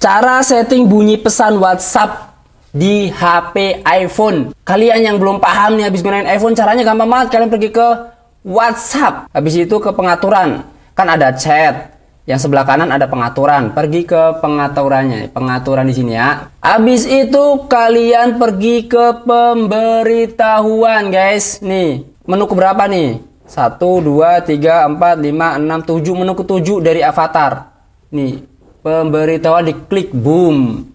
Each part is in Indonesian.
Cara setting bunyi pesan WhatsApp di HP iPhone. Kalian yang belum paham nih habis gunain iPhone caranya gampang banget. Kalian pergi ke WhatsApp. Habis itu ke pengaturan. Kan ada chat. Yang sebelah kanan ada pengaturan. Pergi ke pengaturannya. Pengaturan di sini ya. Habis itu kalian pergi ke pemberitahuan, guys. Nih, menu ke berapa nih? 1 2 3 4 5 6 7 menu ke 7 dari avatar. Nih, Pemberitahuan diklik boom.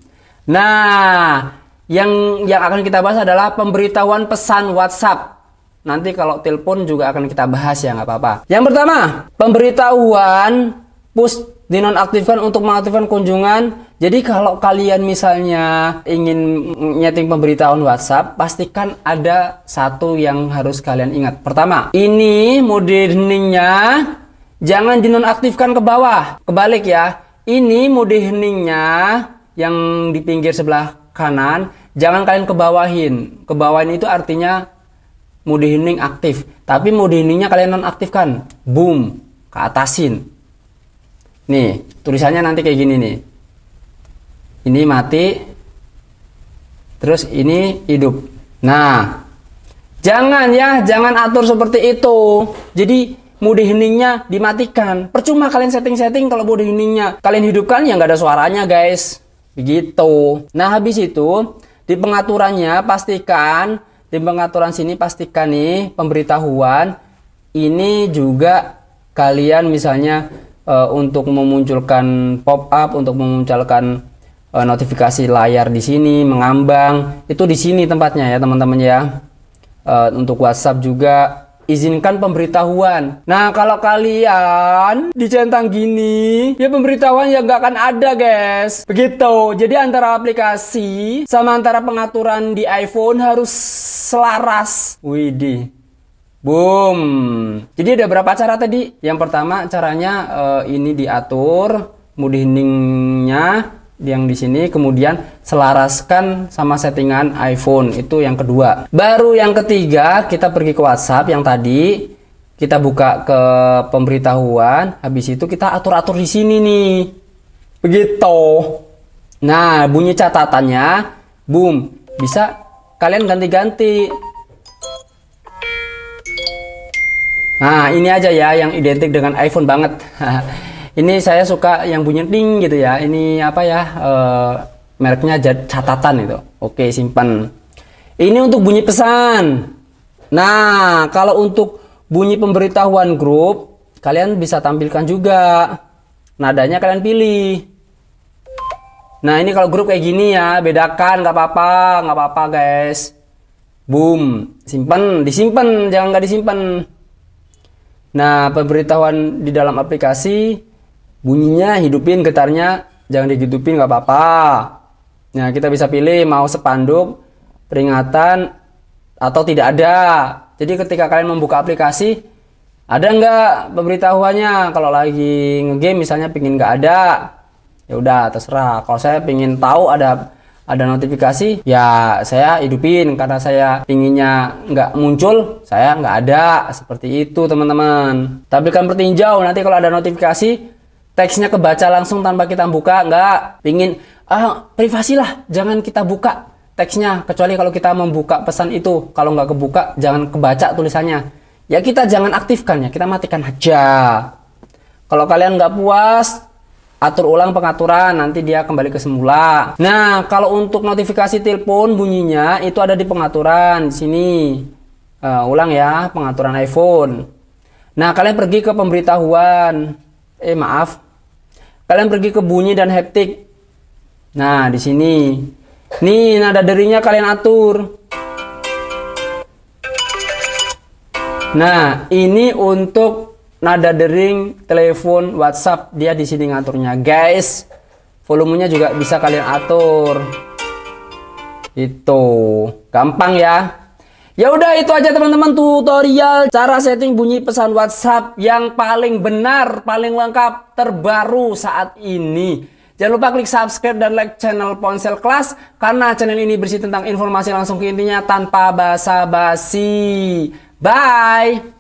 Nah, yang yang akan kita bahas adalah pemberitahuan pesan WhatsApp. Nanti kalau telepon juga akan kita bahas ya, nggak apa-apa. Yang pertama, pemberitahuan push dinonaktifkan untuk mengaktifkan kunjungan. Jadi kalau kalian misalnya ingin nyeting pemberitahuan WhatsApp, pastikan ada satu yang harus kalian ingat. Pertama, ini mode jangan dinonaktifkan ke bawah. Kebalik ya ini mode heningnya yang di pinggir sebelah kanan jangan kalian kebawahin kebawahin itu artinya mode hening aktif tapi mode heningnya kalian nonaktifkan boom ke atasin nih tulisannya nanti kayak gini nih ini mati terus ini hidup nah jangan ya jangan atur seperti itu jadi mode heningnya dimatikan. Percuma kalian setting-setting kalau mode heningnya. Kalian hidupkan ya nggak ada suaranya guys. Begitu. Nah habis itu di pengaturannya pastikan di pengaturan sini pastikan nih pemberitahuan ini juga kalian misalnya e, untuk memunculkan pop up untuk memunculkan e, notifikasi layar di sini mengambang itu di sini tempatnya ya teman-teman ya uh, untuk WhatsApp juga izinkan pemberitahuan. Nah, kalau kalian dicentang gini, ya pemberitahuan ya nggak akan ada, guys. Begitu. Jadi antara aplikasi sama antara pengaturan di iPhone harus selaras. Widih. Boom. Jadi ada berapa cara tadi? Yang pertama caranya uh, ini diatur, mudiningnya yang di sini kemudian selaraskan sama settingan iPhone itu yang kedua baru yang ketiga kita pergi ke WhatsApp yang tadi kita buka ke pemberitahuan habis itu kita atur-atur di sini nih begitu nah bunyi catatannya boom bisa kalian ganti-ganti nah ini aja ya yang identik dengan iPhone banget ini saya suka yang bunyi ding gitu ya ini apa ya uh, mereknya catatan itu oke simpan ini untuk bunyi pesan nah kalau untuk bunyi pemberitahuan grup kalian bisa tampilkan juga nadanya kalian pilih nah ini kalau grup kayak gini ya bedakan nggak apa-apa nggak apa-apa guys boom simpan disimpan jangan nggak disimpan nah pemberitahuan di dalam aplikasi bunyinya hidupin getarnya jangan dihidupin nggak apa-apa nah kita bisa pilih mau sepanduk peringatan atau tidak ada jadi ketika kalian membuka aplikasi ada nggak pemberitahuannya kalau lagi ngegame misalnya pingin nggak ada ya udah terserah kalau saya pingin tahu ada ada notifikasi ya saya hidupin karena saya pinginnya nggak muncul saya nggak ada seperti itu teman-teman tampilkan pertinjau nanti kalau ada notifikasi teksnya kebaca langsung tanpa kita buka nggak pingin ah privasi jangan kita buka teksnya kecuali kalau kita membuka pesan itu kalau nggak kebuka jangan kebaca tulisannya ya kita jangan aktifkan ya kita matikan aja kalau kalian nggak puas atur ulang pengaturan nanti dia kembali ke semula nah kalau untuk notifikasi telepon bunyinya itu ada di pengaturan di sini uh, ulang ya pengaturan iPhone nah kalian pergi ke pemberitahuan eh maaf Kalian pergi ke bunyi dan hektik. Nah, di sini. Nih, nada derinya kalian atur. Nah, ini untuk nada dering telepon WhatsApp dia di sini ngaturnya, guys. Volumenya juga bisa kalian atur. Itu gampang ya. Ya udah itu aja teman-teman tutorial cara setting bunyi pesan WhatsApp yang paling benar, paling lengkap, terbaru saat ini. Jangan lupa klik subscribe dan like channel Ponsel Class karena channel ini berisi tentang informasi langsung ke intinya tanpa basa-basi. Bye.